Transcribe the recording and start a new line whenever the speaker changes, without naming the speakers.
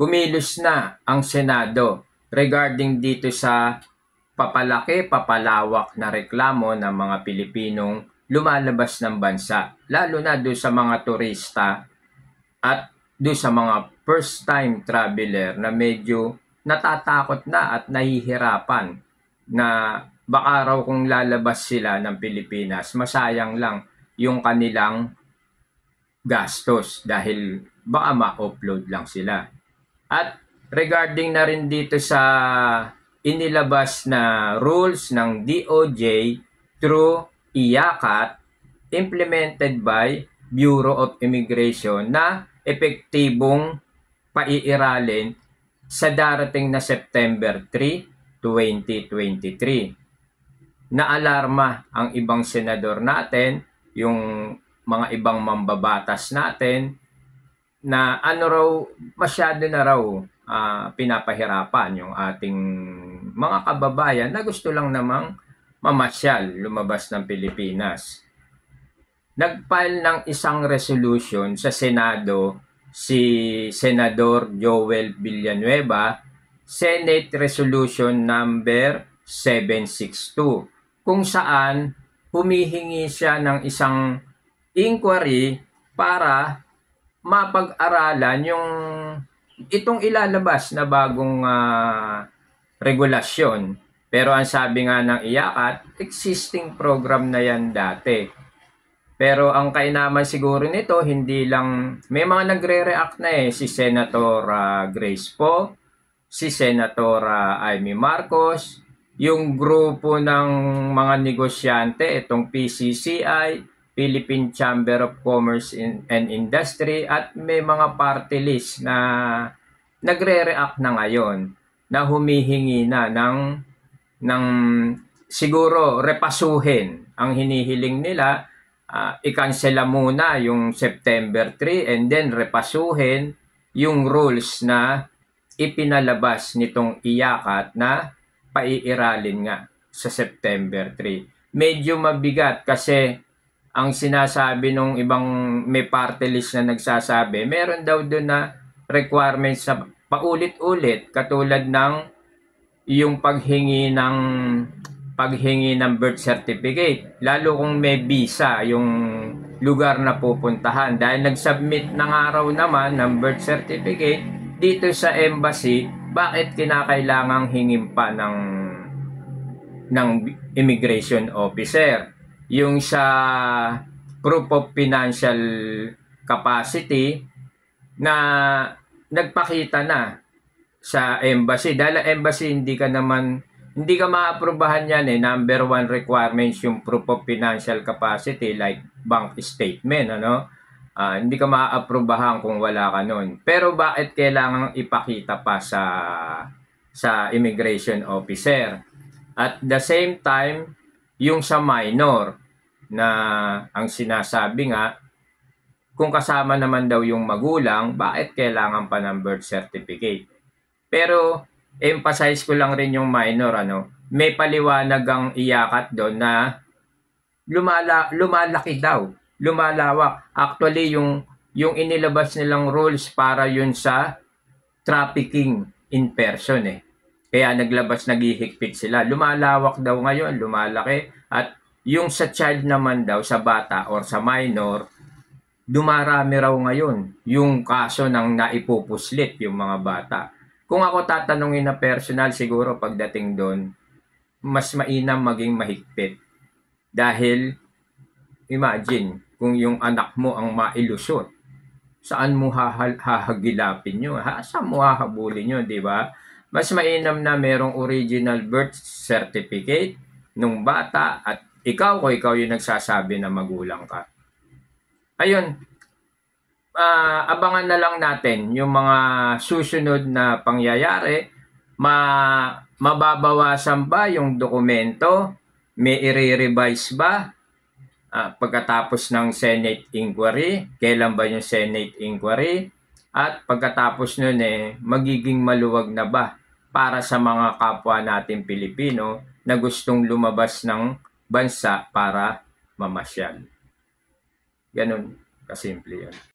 kumilos na ang Senado regarding dito sa papalaki, papalawak na reklamo ng mga Pilipinong lumalabas ng bansa, lalo na do sa mga turista at do sa mga first time traveler na medyo natatakot na at nahihirapan na baka raw kung lalabas sila ng Pilipinas, masayang lang yung kanilang gastos dahil baka ma-upload lang sila. At regarding na rin dito sa inilabas na rules ng DOJ through IACAT implemented by Bureau of Immigration na epektibong paiiralin sa darating na September 3, 2023. Naalarma ang ibang senador natin, yung mga ibang mambabatas natin na ano raw, masyado na raw uh, pinapahirapan yung ating mga kababayan na gusto lang namang mamasyal lumabas ng Pilipinas. Nagpile ng isang resolution sa Senado si Senador Joel Villanueva, Senate Resolution number 762, kung saan humihingi siya ng isang inquiry para mapag-aralan yung itong ilalabas na bagong uh, regulasyon. Pero ang sabi nga ng IACAT, existing program na yan dati. Pero ang kainaman siguro nito, hindi lang, may mga nagre-react na eh, si Senator uh, Grace Po, si Senator uh, Amy Marcos, yung grupo ng mga negosyante, itong PCCI, Philippine Chamber of Commerce and Industry at may mga party list na nagre-react na ngayon na humihingi na ng ng siguro repasuhin ang hinihiling nila uh, ikansela muna yung September 3 and then repasuhin yung rules na ipinalabas nitong iyakat na paiiralin nga sa September 3. Medyo mabigat kasi ang sinasabi nung ibang may party list na nagsasabi, meron daw doon na requirements sa paulit-ulit katulad ng yung paghingi ng paghingi ng birth certificate lalo kung may visa yung lugar na pupuntahan dahil nag-submit ng araw naman ng birth certificate dito sa embassy bakit kinakailangang hingin pa ng ng immigration officer yung sa proof of financial capacity na nagpakita na sa embassy dahil embassy hindi ka naman hindi ka maaprobahan yan eh number one requirements yung proof of financial capacity like bank statement ano uh, hindi ka maaprobahan kung wala ka nun pero bakit kailangan ipakita pa sa sa immigration officer at the same time yung sa minor na ang sinasabi nga, kung kasama naman daw yung magulang, bakit kailangan pa ng birth certificate? Pero emphasize ko lang rin yung minor ano, may paliwanag ang iyakat doon na lumala, lumalaki daw, lumalawak. Actually yung yung inilabas nilang rules para yun sa trafficking in person eh. Kaya naglabas naghihigpit sila. Lumalawak daw ngayon, lumalaki. At yung sa child naman daw, sa bata or sa minor, dumarami raw ngayon yung kaso ng naipupuslit yung mga bata. Kung ako tatanungin na personal, siguro pagdating doon, mas mainam maging mahigpit. Dahil, imagine, kung yung anak mo ang mailusot, saan mo hahagilapin nyo? Ha? Saan mo hahabulin nyo, di ba? Mas mainam na merong original birth certificate nung bata at ikaw ko ikaw yung nagsasabi na magulang ka. Ayun, uh, abangan na lang natin yung mga susunod na pangyayari. Ma mababawasan ba yung dokumento? May i-revise ba? Uh, pagkatapos ng Senate inquiry, kailan ba yung Senate inquiry? At pagkatapos nun eh, magiging maluwag na ba para sa mga kapwa natin Pilipino na gustong lumabas ng bansa para mamasyal. Ganun kasimple yun.